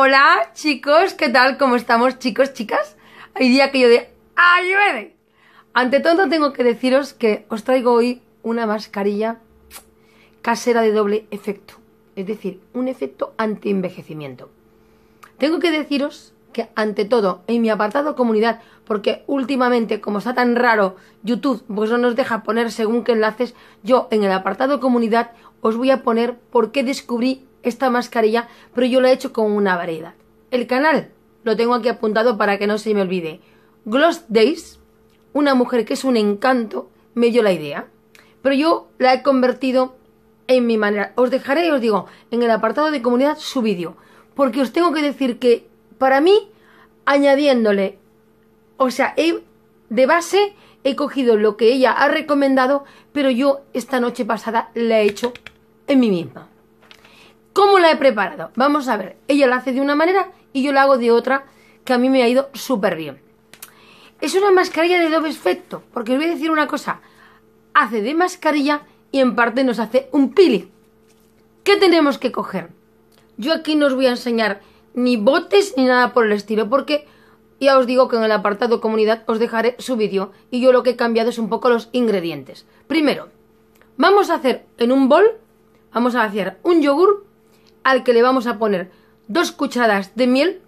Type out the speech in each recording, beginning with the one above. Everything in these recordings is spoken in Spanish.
Hola chicos, ¿qué tal? ¿Cómo estamos chicos, chicas? Hay día que yo de ¡Ayude! Ante todo tengo que deciros que os traigo hoy una mascarilla casera de doble efecto, es decir, un efecto anti-envejecimiento. Tengo que deciros que ante todo en mi apartado comunidad, porque últimamente como está tan raro YouTube, pues no nos deja poner según qué enlaces, yo en el apartado comunidad os voy a poner por qué descubrí esta mascarilla, pero yo la he hecho con una variedad. El canal lo tengo aquí apuntado para que no se me olvide. Gloss Days, una mujer que es un encanto, me dio la idea, pero yo la he convertido en mi manera. Os dejaré, os digo, en el apartado de comunidad su vídeo, porque os tengo que decir que para mí, añadiéndole, o sea, de base he cogido lo que ella ha recomendado, pero yo esta noche pasada la he hecho en mi misma. ¿Cómo la he preparado? Vamos a ver, ella la hace de una manera y yo la hago de otra, que a mí me ha ido súper bien. Es una mascarilla de doble efecto, porque os voy a decir una cosa, hace de mascarilla y en parte nos hace un pili. ¿Qué tenemos que coger? Yo aquí no os voy a enseñar ni botes ni nada por el estilo, porque ya os digo que en el apartado comunidad os dejaré su vídeo y yo lo que he cambiado es un poco los ingredientes. Primero, vamos a hacer en un bol, vamos a hacer un yogur al que le vamos a poner dos cucharadas de miel,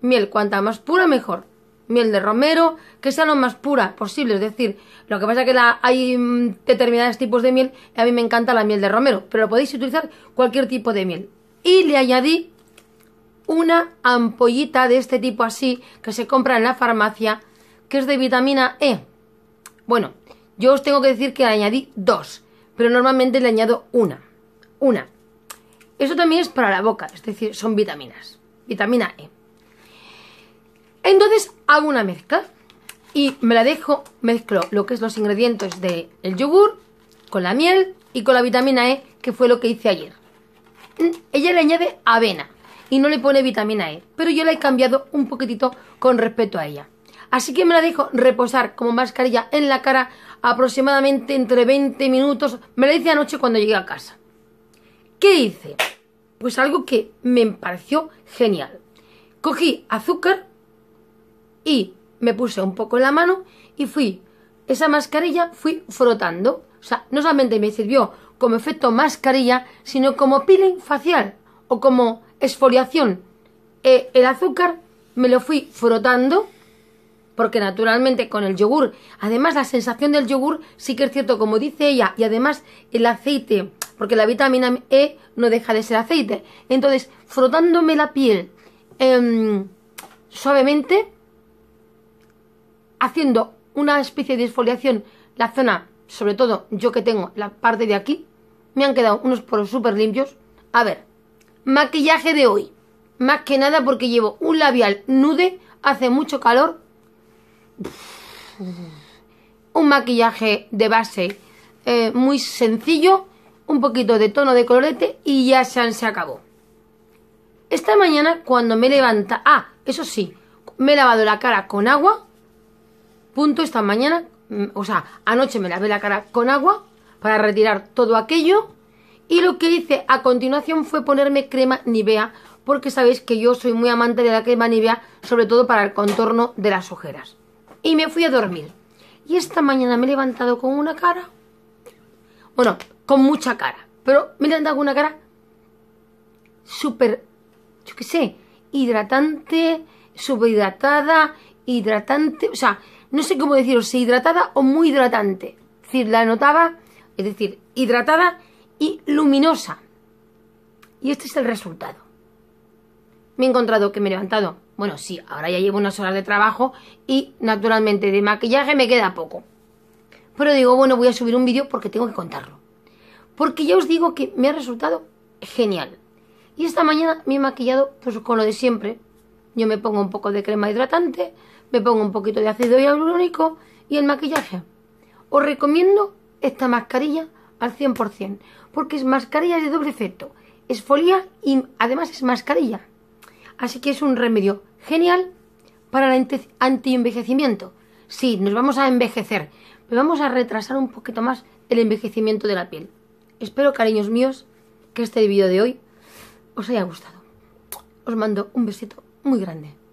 miel cuanta más pura mejor, miel de romero, que sea lo más pura posible, es decir, lo que pasa que hay mm, determinados tipos de miel, y a mí me encanta la miel de romero, pero podéis utilizar cualquier tipo de miel. Y le añadí una ampollita de este tipo así, que se compra en la farmacia, que es de vitamina E. Bueno, yo os tengo que decir que le añadí dos, pero normalmente le añado una. Una. Eso también es para la boca, es decir, son vitaminas. Vitamina E. Entonces hago una mezcla y me la dejo, mezclo lo que es los ingredientes del yogur con la miel y con la vitamina E, que fue lo que hice ayer. Mm, ella le añade avena y no le pone vitamina E, pero yo la he cambiado un poquitito con respecto a ella. Así que me la dejo reposar como mascarilla en la cara aproximadamente entre 20 minutos. Me la hice anoche cuando llegué a casa. ¿Qué hice? Pues algo que me pareció genial. Cogí azúcar y me puse un poco en la mano y fui, esa mascarilla fui frotando. O sea, no solamente me sirvió como efecto mascarilla, sino como peeling facial o como esfoliación. E, el azúcar me lo fui frotando porque naturalmente con el yogur, además la sensación del yogur sí que es cierto, como dice ella, y además el aceite porque la vitamina E no deja de ser aceite. Entonces, frotándome la piel em, suavemente, haciendo una especie de exfoliación, la zona, sobre todo yo que tengo la parte de aquí, me han quedado unos poros súper limpios. A ver, maquillaje de hoy. Más que nada porque llevo un labial nude, hace mucho calor. Un maquillaje de base eh, muy sencillo un poquito de tono de colorete y ya se, acabó. Esta mañana cuando me levanta, ah, eso sí, me he lavado la cara con agua, punto, esta mañana, mm, o sea, anoche me lavé la cara con agua para retirar todo aquello y lo que hice a continuación fue ponerme crema Nivea porque sabéis que yo soy muy amante de la crema Nivea, sobre todo para el contorno de las ojeras. Y me fui a dormir. Y esta mañana me he levantado con una cara. Bueno, con mucha cara. Pero levantado con una cara súper, yo qué sé, hidratante, súper hidratada, hidratante, o sea, no sé cómo deciros si hidratada o muy hidratante. Es decir, la notaba, es decir, hidratada y luminosa. Y este es el resultado. Me he encontrado que me he levantado. Bueno, sí, ahora ya llevo unas horas de trabajo y naturalmente de maquillaje me queda poco. Pero digo, bueno, voy a subir un vídeo porque tengo que contarlo. Porque ya os digo que me ha resultado genial. Y esta mañana me he maquillado pues, con lo de siempre. Yo me pongo un poco de crema hidratante, me pongo un poquito de ácido hialurónico y el maquillaje. Os recomiendo esta mascarilla al 100%, porque es mascarilla de doble efecto. Es folía y además es mascarilla. Así que es un remedio genial para el anti-envejecimiento. Sí, nos vamos a envejecer, pero vamos a retrasar un poquito más el envejecimiento de la piel. Espero, cariños míos, que este vídeo de hoy os haya gustado. Os mando un besito muy grande.